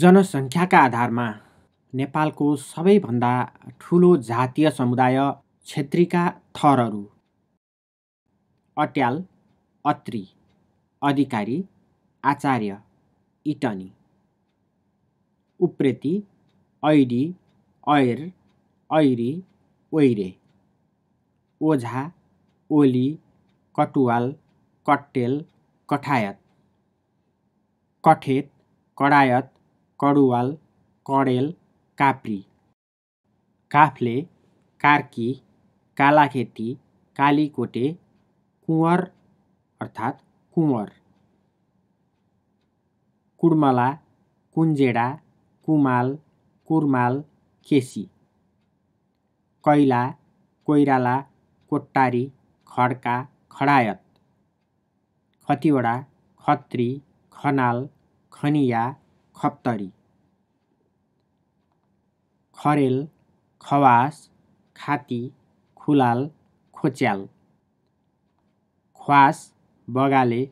जनसङ्ख्याका आधारमा नेपालको सबैभन्दा ठुलो जातीय समुदाय क्षेत्रीका थरहरू अट्याल अत्री अधिकारी आचार्य इटनी उप्रेती ऐडी ऐर ऐरी ओइरे ओझा ओली कटुवाल कट्टेल कठायत कठेत कडायत कडुवाल कडेल काप्री काफ्ले कार्की कालाखेती कालीकोटे कुँवर अर्थात् कुँवर कुर्मला कुन्जेडा कुमाल कुर्माल केसी कैला कोइराला कोट्टारी खड्का खडायत खतिवडा खत्री खनाल खनिया खप्तरी खरेल खवास खाती खुलाल खोच्याल ख्वास बगाले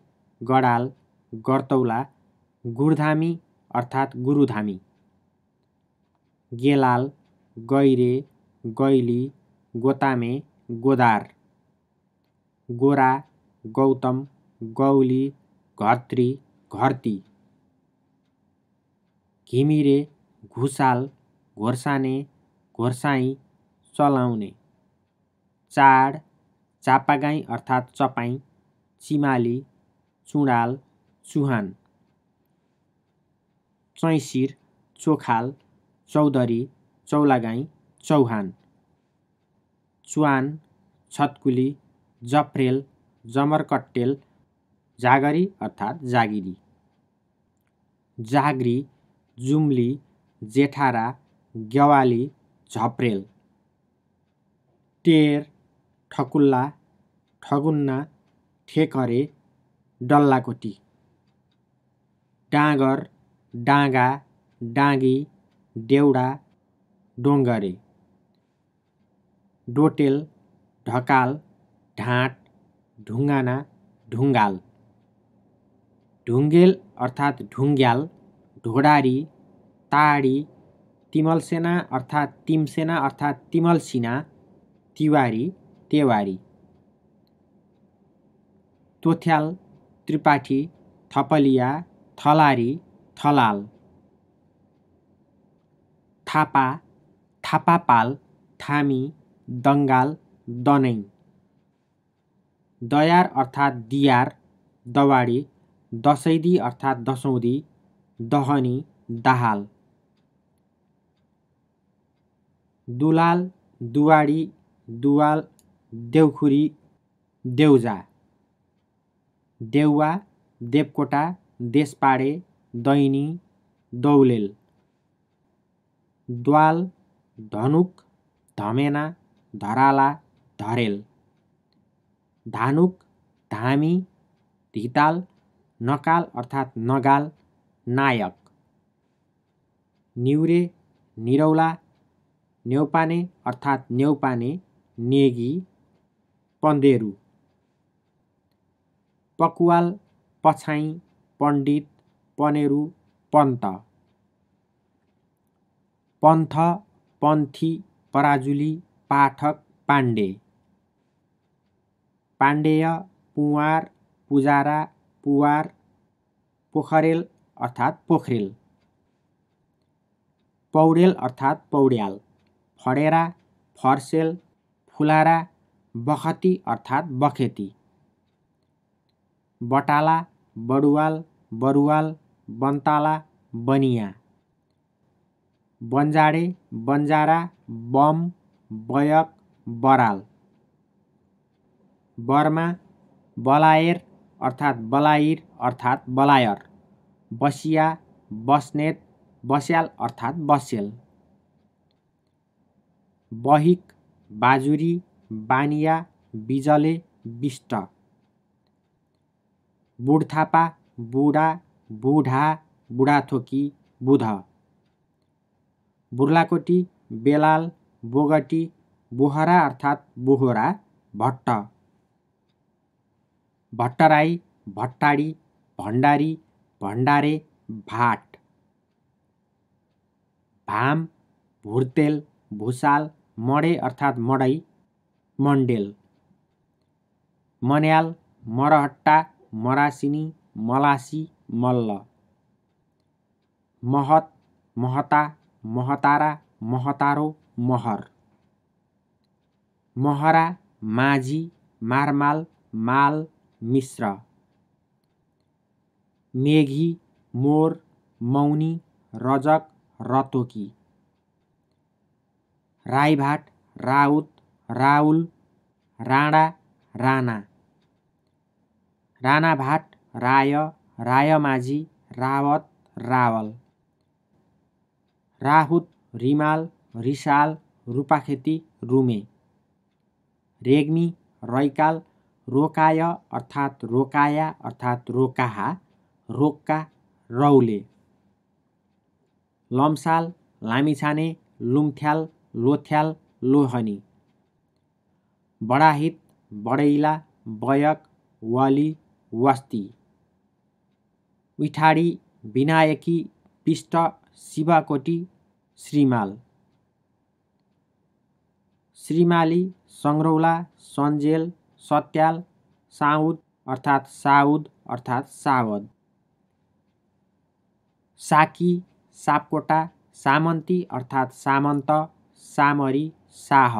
गडाल गर्तौला गुर्धामी अर्थात् गुरुधामी गेलाल गैरे गैली गोतामे गोदार गोरा गौतम गौली घत्री घर्ती घिमिरे घुसाल घोर्साने घोर्साई चलाउने चाड चापागाई अर्थात् चपाई चिमाली चुडाल चुहान चैँसिर चोखाल चौधरी चौलागाई चौहान चुहान छत्कुली जफ्रेल जमरकट्टेल जागरी अर्थात् जागिरी जागरी जुम्ली जेठारा ग्यावाली झप्रेल टेर ठकुल्ला ठगुन्ना ठेकरे डल्लाकोटी डाँगर डाँगा डाँगी देउडा डोङ्गरे डोटेल ढकाल ढाँट ढुङ्गाना ढुङ्गाल ढुङ्गेल अर्थात् ढुङ्ग्याल ढोडारी ताडी तिमलसेना अर्थात् तिमसेना अर्थात् तिमलसिना तिवारी तेवारी तोथ्याल त्रिपाठी थपलिया थलारी थलाल थापा थापापाल थामी दङ्गाल दनै दयार अर्थात् दियार दवाडी दसैँदी अर्थात् दसौँदी दहनी दाहाल दुलाल दुवाडी दुवाल देउखुरी देउजा देउवा देवकोटा देशपाडे दैनी दौलेल द्वाल धनुक धमेना धराला धरेल धानुक धामी धिताल नकाल अर्थात् नगाल नायक न्युरे निरौला न्यौपाने अर्थात् न्यौपाने नेगी पन्देरु पकुवाल पछाई पण्डित पनेरु पन्त पन्थ पन्थी पराजुली पाठक पाण्डे पाण्डेय पुवार पुजारा पुवार पोखरेल अर्थात् पोखरेल पौडेल अर्थात् पौड्याल फडेरा फर्सेल फुलारा बखती अर्थात् बखेती बटाला बडुवाल बरुवाल बन्ताला बनिया बन्जाडे बन्जारा बम बयक बराल बर्मा बलायर अर्थात् बलायर, अर्थात् बलायर बसिया बस्नेत बस्याल अर्थात् बस्याल बहिक बाजुरी बानिया बिजले बिष्ट बुढथापा बुढा बुढा बुढाथोकी बुध बुर्लाकोटी बेलाल बोगटी बोहरा अर्थात् बोहरा भट्ट भट्टराई भट्टाडी भण्डारी भण्डारे भाट भाम भुर्तेल भुसाल मडे अर्थात् मडै मण्डेल मन्याल मरहट्टा मरासिनी मलासी मल्ल महत महता महतारा महतारो महर महरा माझी मारमाल माल मिश्र मेघी मोर मौनी रजक रतोकी राईभाट राउत राउल राणा राणा भाट, राय रायमाझी रावत रावल राहुत रिमाल रिसाल रूपाखेती रुमे रेग्मी रैकाल रोकाय अर्थात् रोकाया अर्थात् रोकाहा रोक्का रौले लम्साल लामिछाने लुङथ्याल लोथ्याल लोहनी बडाहित बडैला बयक वाली वस्ती उठाडी विनायकी पिष्ट शिवाकोटी श्रीमाल श्रीमाली सङ्ग्रौला सन्जेल सत्याल साउद अर्थात् साउद अर्थात् सावद साकी सापकोटा सामन्ती अर्थात् सामन्त सामरी साह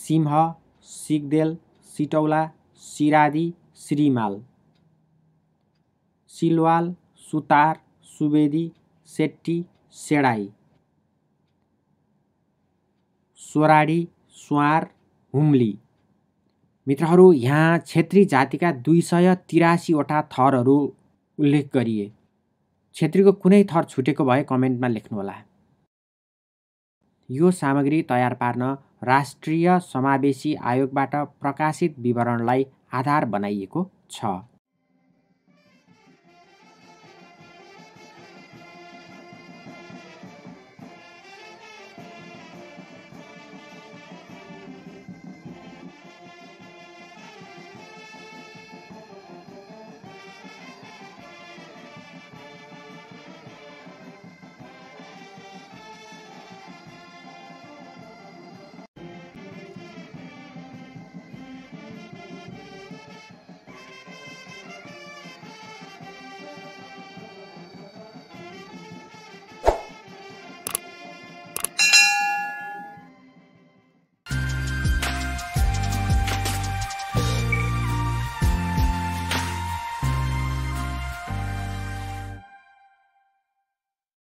सिंह सिग्देल सिटौला सिरादी श्रीमाल सिलवाल सुतार सुवेदी सेट्टी सेडाई सोराडी स्वार हुम्ली मित्रहरू यहाँ क्षेत्री जातिका दुई सय तिरासीवटा थरहरू उल्लेख गरिए छेत्रीको कुनै थर छुटेको भए कमेन्टमा लेख्नुहोला यो सामग्री तयार पार्न राष्ट्रिय समावेशी आयोगबाट प्रकाशित विवरणलाई आधार बनाइएको छ